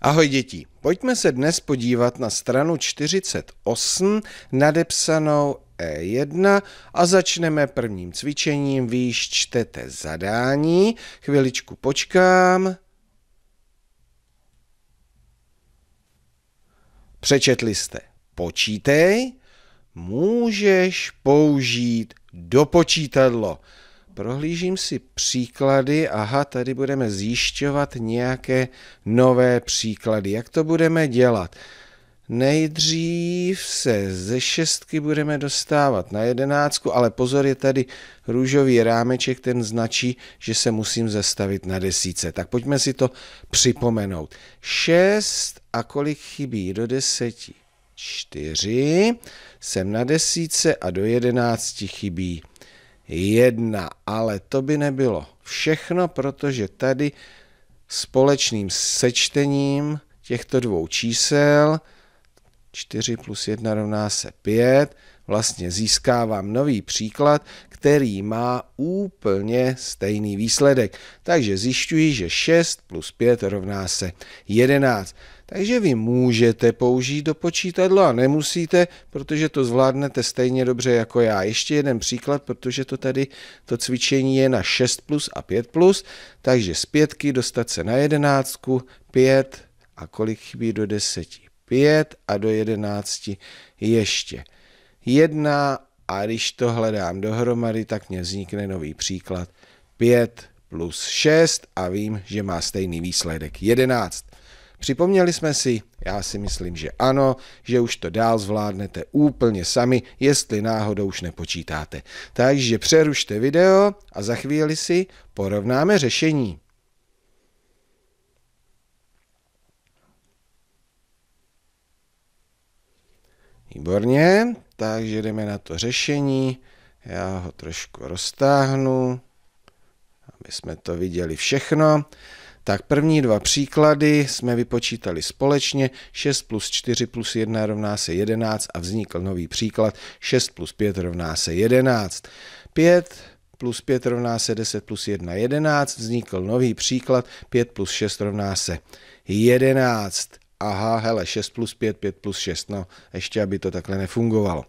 Ahoj děti, pojďme se dnes podívat na stranu 48 nadepsanou E1 a začneme prvním cvičením. Vy již čtete zadání, chviličku počkám. Přečetli jste počítej, můžeš použít dopočítadlo. počítadlo. Prohlížím si příklady, aha, tady budeme zjišťovat nějaké nové příklady. Jak to budeme dělat? Nejdřív se ze šestky budeme dostávat na jedenáctku, ale pozor, je tady růžový rámeček, ten značí, že se musím zastavit na desíce. Tak pojďme si to připomenout. Šest a kolik chybí do deseti? Čtyři, jsem na desíce a do jedenácti chybí jedna, ale to by nebylo všechno, protože tady společným sečtením těchto dvou čísel 4 plus 1 rovná se 5, vlastně získávám nový příklad, který má úplně stejný výsledek. Takže zjišťuji, že 6 plus 5 rovná se 11. Takže vy můžete použít do počítadlo a nemusíte, protože to zvládnete stejně dobře jako já. Ještě jeden příklad, protože to tady to cvičení je na 6 plus a 5 plus, takže z pětky dostat se na jedenáctku, 5 a kolik chybí do 10? 5 a do 11 ještě 1 a když to hledám dohromady, tak mě vznikne nový příklad 5 plus 6 a vím, že má stejný výsledek 11. Připomněli jsme si, já si myslím, že ano, že už to dál zvládnete úplně sami, jestli náhodou už nepočítáte. Takže přerušte video a za chvíli si porovnáme řešení. Výborně, takže jdeme na to řešení. Já ho trošku roztáhnu, aby jsme to viděli všechno. Tak první dva příklady jsme vypočítali společně. 6 plus 4 plus 1 rovná se 11 a vznikl nový příklad. 6 plus 5 rovná se 11. 5 plus 5 rovná se 10 plus 1 11. Vznikl nový příklad. 5 plus 6 rovná se 11 aha, hele, 6 plus 5, 5 plus 6, no, ještě aby to takhle nefungovalo.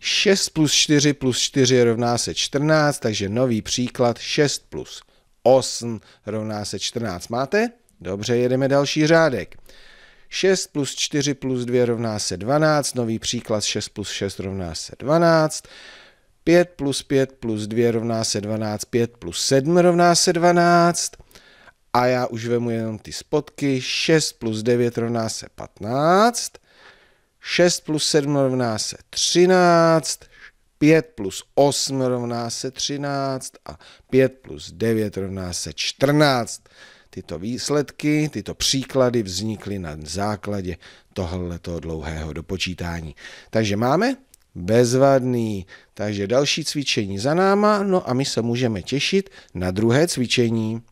6 plus 4 plus 4 rovná se 14, takže nový příklad 6 plus 8 rovná se 14. Máte? Dobře, jedeme další řádek. 6 plus 4 plus 2 rovná se 12, nový příklad 6 plus 6 rovná se 12, 5 plus 5 plus 2 rovná se 12, 5 plus 7 rovná se 12, a já už vemu jenom ty spotky. 6 plus 9 rovná se 15, 6 plus 7 rovná se 13, 5 plus 8 rovná se 13 a 5 plus 9 rovná se 14. Tyto výsledky, tyto příklady vznikly na základě tohoto dlouhého dopočítání. Takže máme bezvadný. Takže další cvičení za náma, no a my se můžeme těšit na druhé cvičení.